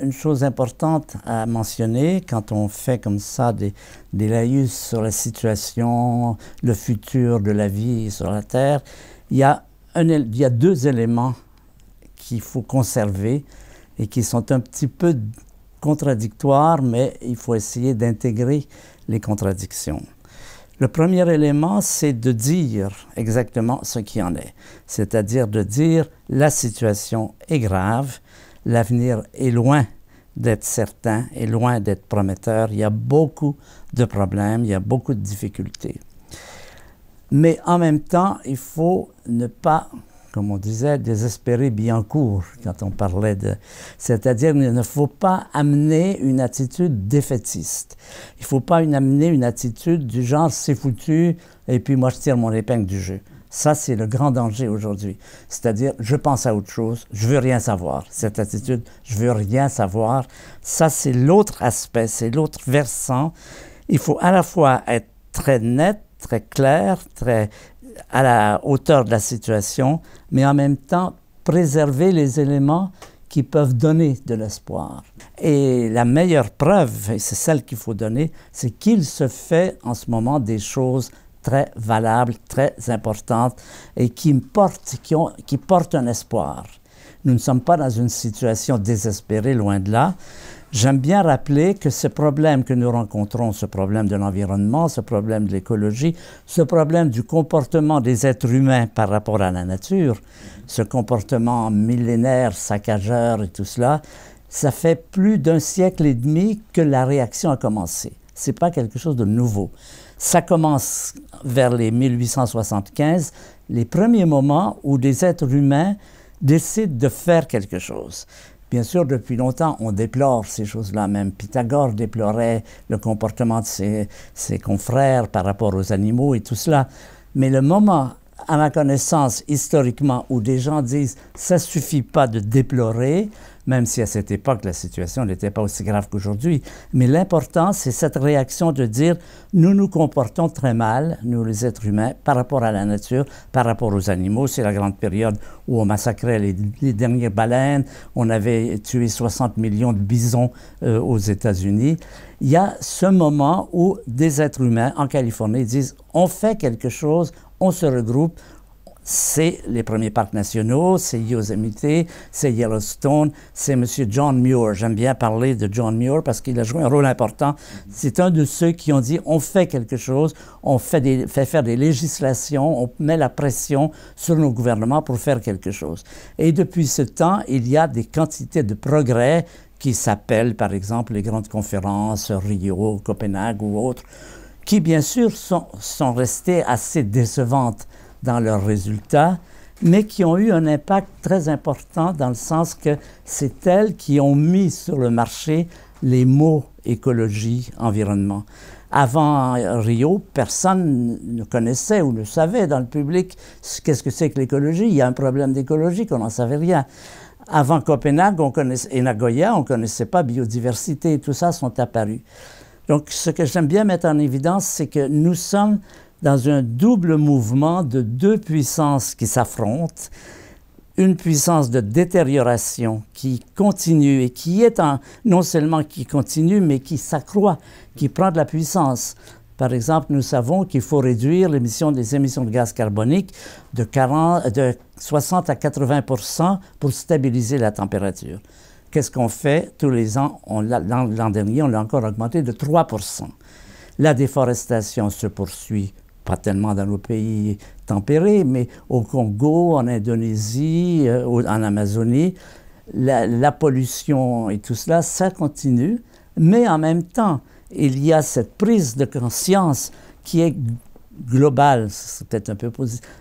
une chose importante à mentionner quand on fait comme ça des, des laïus sur la situation, le futur de la vie sur la Terre, il y a, il y a deux éléments qu'il faut conserver et qui sont un petit peu contradictoires, mais il faut essayer d'intégrer les contradictions. Le premier élément, c'est de dire exactement ce qui en est, c'est-à-dire de dire la situation est grave, l'avenir est loin d'être certain, est loin d'être prometteur. Il y a beaucoup de problèmes, il y a beaucoup de difficultés. Mais en même temps, il faut ne pas, comme on disait, désespérer bien court quand on parlait de... C'est-à-dire il ne faut pas amener une attitude défaitiste. Il ne faut pas amener une attitude du genre c'est foutu et puis moi je tire mon épingle du jeu. Ça, c'est le grand danger aujourd'hui. C'est-à-dire, je pense à autre chose, je veux rien savoir. Cette attitude, je veux rien savoir, ça, c'est l'autre aspect, c'est l'autre versant. Il faut à la fois être très net, très clair, très à la hauteur de la situation, mais en même temps préserver les éléments qui peuvent donner de l'espoir. Et la meilleure preuve, et c'est celle qu'il faut donner, c'est qu'il se fait en ce moment des choses très valable, très importante et qui porte qui, un espoir. Nous ne sommes pas dans une situation désespérée, loin de là. J'aime bien rappeler que ce problème que nous rencontrons, ce problème de l'environnement, ce problème de l'écologie, ce problème du comportement des êtres humains par rapport à la nature, ce comportement millénaire, saccageur et tout cela, ça fait plus d'un siècle et demi que la réaction a commencé. C'est pas quelque chose de nouveau. Ça commence vers les 1875, les premiers moments où des êtres humains décident de faire quelque chose. Bien sûr, depuis longtemps, on déplore ces choses-là. Même Pythagore déplorait le comportement de ses, confrères par rapport aux animaux et tout cela. Mais le moment, à ma connaissance, historiquement, où des gens disent ⁇ ça suffit pas de déplorer ⁇ même si à cette époque, la situation n'était pas aussi grave qu'aujourd'hui. Mais l'important, c'est cette réaction de dire, nous nous comportons très mal, nous les êtres humains, par rapport à la nature, par rapport aux animaux. C'est la grande période où on massacrait les, dernières baleines, on avait tué 60 millions de bisons euh, aux États-Unis. Il y a ce moment où des êtres humains en Californie disent, on fait quelque chose, on se regroupe, c'est les premiers parcs nationaux, c'est Yosemite, c'est Yellowstone, c'est M. John Muir. J'aime bien parler de John Muir parce qu'il a joué un rôle important. C'est un de ceux qui ont dit on fait quelque chose, on fait, faire des législations, on met la pression sur nos gouvernements pour faire quelque chose. Et depuis ce temps, il y a des quantités de progrès qui s'appellent par exemple les grandes conférences Rio, Copenhague ou autres, qui bien sûr sont, sont restées assez décevantes dans leurs résultats, mais qui ont eu un impact très important dans le sens que c'est elles qui ont mis sur le marché les mots écologie, environnement. Avant Rio, personne ne connaissait ou ne savait dans le public qu'est-ce que c'est que l'écologie. Il y a un problème d'écologie qu'on n'en savait rien. Avant Copenhague on connaissait, et Nagoya, on ne connaissait pas biodiversité et tout ça sont apparus. Donc ce que j'aime bien mettre en évidence, c'est que nous sommes dans un double mouvement de deux puissances qui s'affrontent, une puissance de détérioration qui continue et qui est non seulement qui continue, mais qui s'accroît, qui prend de la puissance. Par exemple, nous savons qu'il faut réduire l'émission des émissions de gaz carbonique de, 40, de 60 à 80 pour stabiliser la température. Qu'est-ce qu'on fait tous les ans? L'an dernier, on l'a encore augmenté de 3 La déforestation se poursuit pas tellement dans nos pays tempérés, mais au Congo, en Indonésie, euh, en Amazonie, la, pollution et tout cela, ça continue. Mais en même temps, il y a cette prise de conscience qui est globale, c'est peut-être un peu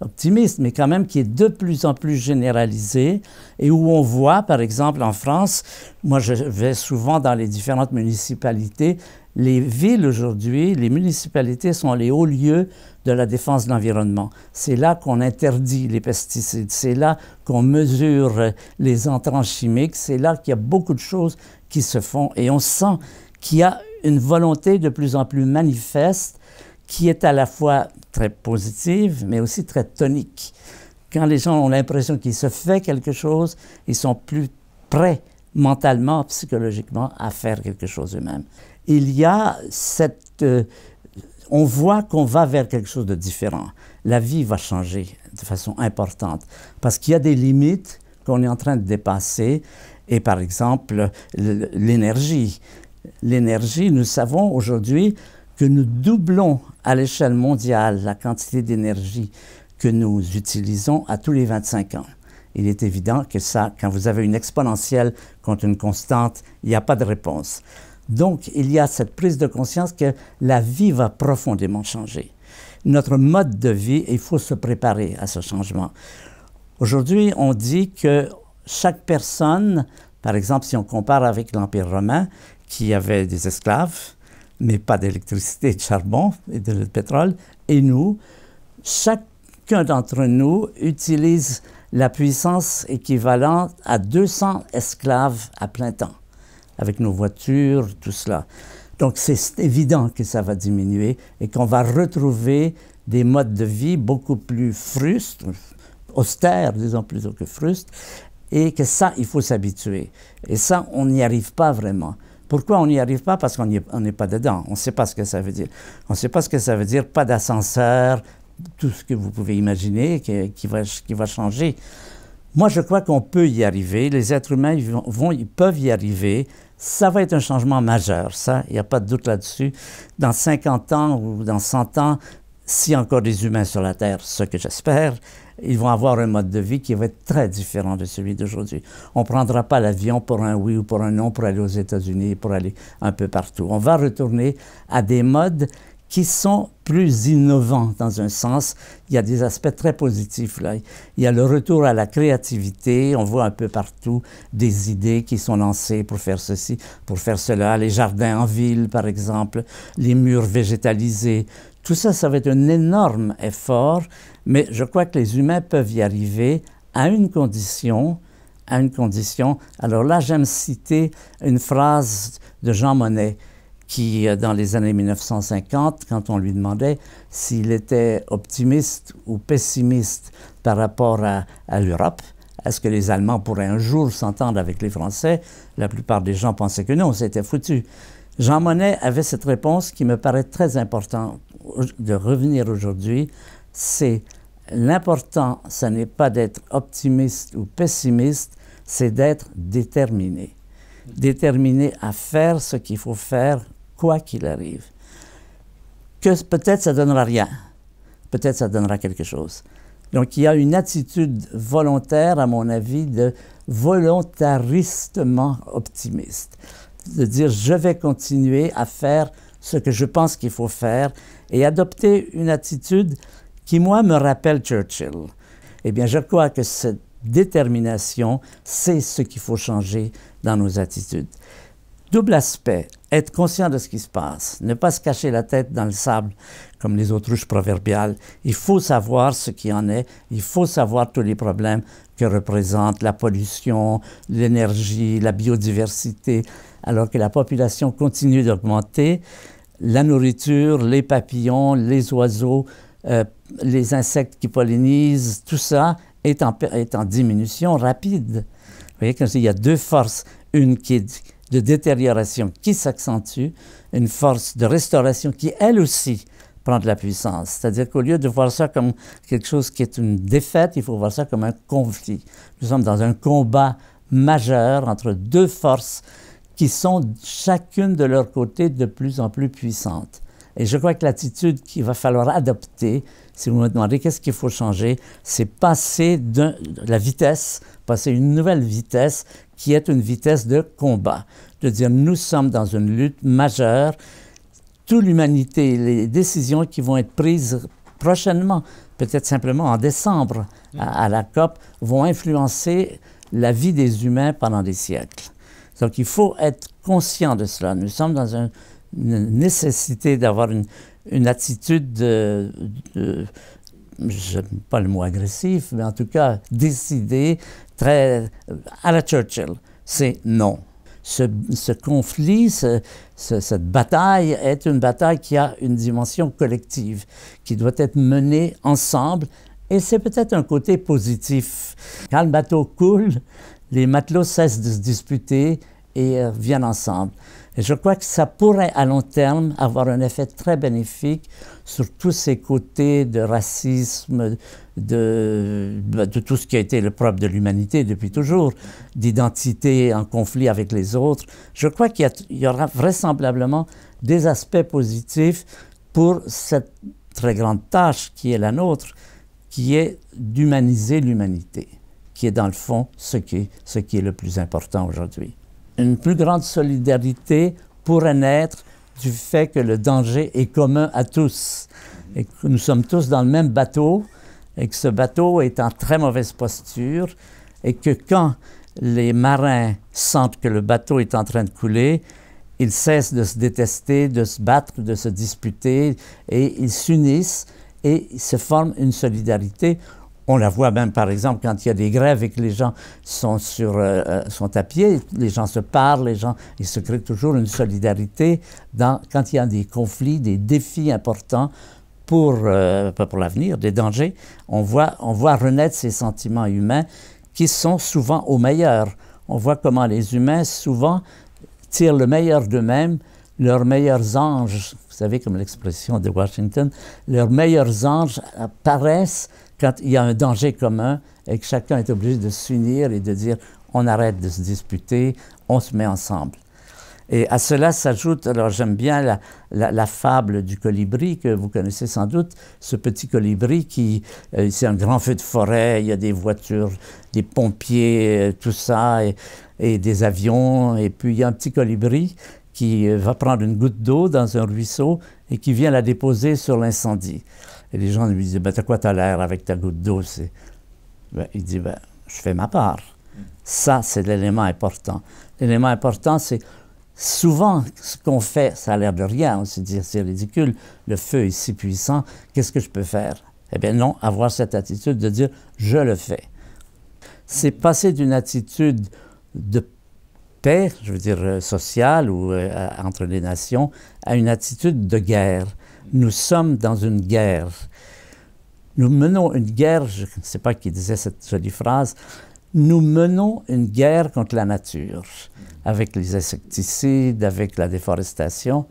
optimiste, mais quand même qui est de plus en plus généralisée et où on voit, par exemple, en France, moi je vais souvent dans les différentes municipalités, les villes aujourd'hui, les municipalités sont les hauts lieux de la défense de l'environnement. C'est là qu'on interdit les pesticides, c'est là qu'on mesure les entrants chimiques, c'est là qu'il y a beaucoup de choses qui se font et on sent qu'il y a une volonté de plus en plus manifeste qui est à la fois très positive mais aussi très tonique. Quand les gens ont l'impression qu'il se fait quelque chose, ils sont plus prêts mentalement, psychologiquement, à faire quelque chose eux-mêmes. Il y a cette... Euh, on voit qu'on va vers quelque chose de différent. La vie va changer de façon importante parce qu'il y a des limites qu'on est en train de dépasser. Et par exemple, l'énergie. L'énergie, nous savons aujourd'hui que nous doublons à l'échelle mondiale la quantité d'énergie que nous utilisons à tous les 25 ans il est évident que ça, quand vous avez une exponentielle contre une constante, il n'y a pas de réponse. Donc, il y a cette prise de conscience que la vie va profondément changer. Notre mode de vie, il faut se préparer à ce changement. Aujourd'hui, on dit que chaque personne, par exemple, si on compare avec l'Empire romain, qui avait des esclaves, mais pas d'électricité, de charbon et de pétrole, et nous, chacun d'entre nous utilise la puissance équivalente à 200 esclaves à plein temps, avec nos voitures, tout cela. Donc c'est évident que ça va diminuer et qu'on va retrouver des modes de vie beaucoup plus frustes, austères, disons plutôt que frustes, et que ça, il faut s'habituer. Et ça, on n'y arrive pas vraiment. Pourquoi on n'y arrive pas Parce qu'on n'est pas dedans. On ne sait pas ce que ça veut dire. On ne sait pas ce que ça veut dire, pas d'ascenseur, tout ce que vous pouvez imaginer qui, va, qui va changer. Moi, je crois qu'on peut y arriver. Les êtres humains vont, ils peuvent y arriver. Ça va être un changement majeur, ça, il n'y a pas de doute là-dessus. Dans 50 ans ou dans 100 ans, si encore des humains sur la Terre, ce que j'espère, ils vont avoir un mode de vie qui va être très différent de celui d'aujourd'hui. On ne prendra pas l'avion pour un oui ou pour un non pour aller aux États-Unis, pour aller un peu partout. On va retourner à des modes qui sont plus innovants dans un sens. Il y a des aspects très positifs là. Il y a le retour à la créativité. On voit un peu partout des idées qui sont lancées pour faire ceci, pour faire cela. Les jardins en ville, par exemple, les murs végétalisés. Tout ça, ça va être un énorme effort, mais je crois que les humains peuvent y arriver à une condition, à une condition. Alors là, j'aime citer une phrase de Jean Monnet qui, euh, dans les années 1950, quand on lui demandait s'il était optimiste ou pessimiste par rapport à, l'Europe, est-ce que les Allemands pourraient un jour s'entendre avec les Français, la plupart des gens pensaient que non, c'était foutu. Jean Monnet avait cette réponse qui me paraît très importante de revenir aujourd'hui, c'est l'important, ce n'est pas d'être optimiste ou pessimiste, c'est d'être déterminé déterminé à faire ce qu'il faut faire quoi qu'il arrive. Que peut-être ça donnera rien, peut-être ça donnera quelque chose. Donc il y a une attitude volontaire, à mon avis, de volontaristement optimiste, de dire je vais continuer à faire ce que je pense qu'il faut faire et adopter une attitude qui, moi, me rappelle Churchill. Eh bien, je crois que cette détermination, c'est ce qu'il faut changer dans nos attitudes double aspect, être conscient de ce qui se passe, ne pas se cacher la tête dans le sable comme les autruches proverbiales. Il faut savoir ce qui en est, il faut savoir tous les problèmes que représentent la pollution, l'énergie, la biodiversité, alors que la population continue d'augmenter. La nourriture, les papillons, les oiseaux, euh, les insectes qui pollinisent, tout ça est en, est en diminution rapide. Vous voyez, il y a deux forces, une qui est de détérioration qui s'accentue, une force de restauration qui, elle aussi, prend de la puissance. C'est-à-dire qu'au lieu de voir ça comme quelque chose qui est une défaite, il faut voir ça comme un conflit. Nous sommes dans un combat majeur entre deux forces qui sont chacune de leur côté de plus en plus puissantes. Et je crois que l'attitude qu'il va falloir adopter, si vous me demandez qu'est-ce qu'il faut changer, c'est passer de la vitesse, passer une nouvelle vitesse qui est une vitesse de combat. De dire, nous sommes dans une lutte majeure. Toute l'humanité, les décisions qui vont être prises prochainement, peut-être simplement en décembre à, la COP, vont influencer la vie des humains pendant des siècles. Donc il faut être conscient de cela. Nous sommes dans une nécessité d'avoir une, attitude de, je pas le mot agressif, mais en tout cas décider très à la Churchill, c'est non. Ce, ce conflit, cette bataille est une bataille qui a une dimension collective, qui doit être menée ensemble, et c'est peut-être un côté positif. Quand le bateau coule, les matelots cessent de se disputer et euh, viennent ensemble. Et je crois que ça pourrait, à long terme, avoir un effet très bénéfique sur tous ces côtés de racisme, de, bah, tout ce qui a été le propre de l'humanité depuis toujours, d'identité en conflit avec les autres. Je crois qu'il y, aura vraisemblablement des aspects positifs pour cette très grande tâche qui est la nôtre, qui est d'humaniser l'humanité, qui est dans le fond ce qui est le plus important aujourd'hui une plus grande solidarité pourrait naître du fait que le danger est commun à tous et que nous sommes tous dans le même bateau et que ce bateau est en très mauvaise posture et que quand les marins sentent que le bateau est en train de couler, ils cessent de se détester, de se battre, de se disputer et ils s'unissent et se forment une solidarité on la voit même, par exemple, quand il y a des grèves et que les gens sont, sur, euh, euh, sont à pied, les gens se parlent, les gens, se créent toujours une solidarité quand il y a des conflits, des défis importants pour, euh, pour l'avenir, des dangers. on voit renaître ces sentiments humains qui sont souvent au meilleur. On voit comment les humains, souvent, tirent le meilleur d'eux-mêmes leurs meilleurs anges, vous savez comme l'expression de Washington, leurs meilleurs anges apparaissent quand il y a un danger commun et que chacun est obligé de s'unir et de dire on arrête de se disputer, on se met ensemble. Et à cela s'ajoute, alors j'aime bien la, la, fable du colibri que vous connaissez sans doute, ce petit colibri qui, euh, c'est un grand feu de forêt, il y a des voitures, des pompiers, euh, tout ça, et, et des avions, et puis il y a un petit colibri qui euh, va prendre une goutte d'eau dans un ruisseau et qui vient la déposer sur l'incendie. Et les gens lui disent, ben, t'as quoi t'as l'air avec ta goutte d'eau? c'est... Ben, il dit, ben, je fais ma part. Ça, c'est l'élément important. L'élément important, c'est souvent ce qu'on fait, ça a l'air de rien. On se dit, c'est ridicule, le feu est si puissant, qu'est-ce que je peux faire? Eh bien non, avoir cette attitude de dire, je le fais. C'est passer d'une attitude de je veux dire, euh, social ou euh, entre les nations, à une attitude de guerre. Nous sommes dans une guerre. Nous menons une guerre, je ne sais pas qui disait cette jolie phrase, nous menons une guerre contre la nature, avec les insecticides, avec la déforestation.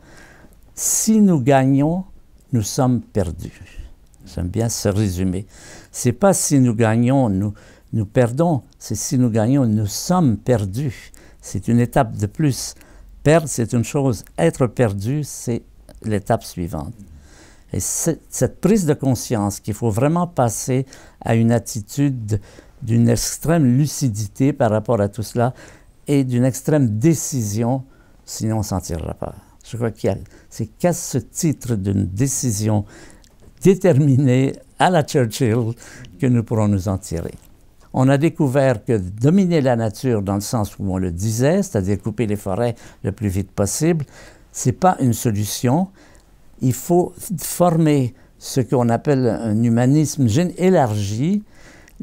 Si nous gagnons, nous sommes perdus. J'aime bien ce résumé. C'est pas si nous gagnons, nous, nous perdons, c'est si nous gagnons, nous sommes perdus. C'est une étape de plus. Perdre, c'est une chose. Être perdu, c'est l'étape suivante. Et cette prise de conscience qu'il faut vraiment passer à une attitude d'une extrême lucidité par rapport à tout cela et d'une extrême décision, sinon on ne s'en tirera pas. Je crois qu'il c'est qu'à ce titre d'une décision déterminée à la Churchill que nous pourrons nous en tirer on a découvert que dominer la nature dans le sens où on le disait, c'est-à-dire couper les forêts le plus vite possible, ce n'est pas une solution. Il faut former ce qu'on appelle un humanisme élargi.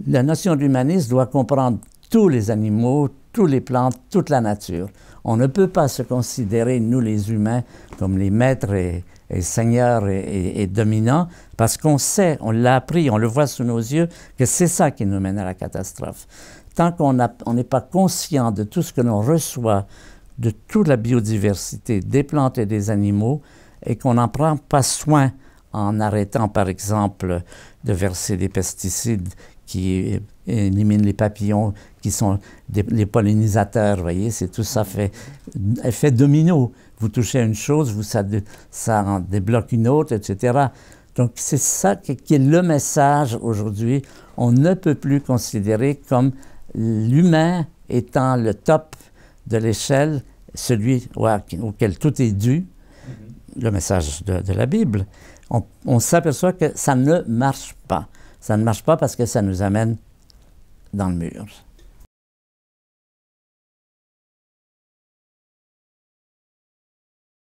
La notion d'humanisme doit comprendre tous les animaux, toutes les plantes, toute la nature. On ne peut pas se considérer, nous les humains, comme les maîtres et, et Seigneur est dominant, parce qu'on sait, on l'a appris, on le voit sous nos yeux, que c'est ça qui nous mène à la catastrophe. Tant qu'on n'est pas conscient de tout ce que l'on reçoit, de toute la biodiversité des plantes et des animaux, et qu'on n'en prend pas soin en arrêtant, par exemple, de verser des pesticides qui éliminent les papillons, qui sont des, les pollinisateurs, voyez, c'est tout ça fait effet domino vous touchez à une chose, vous, ça, en débloque une autre, etc. Donc, c'est ça qui est le message aujourd'hui. On ne peut plus considérer comme l'humain étant le top de l'échelle, celui auquel tout est dû, le message de, la Bible. on s'aperçoit que ça ne marche pas. Ça ne marche pas parce que ça nous amène dans le mur.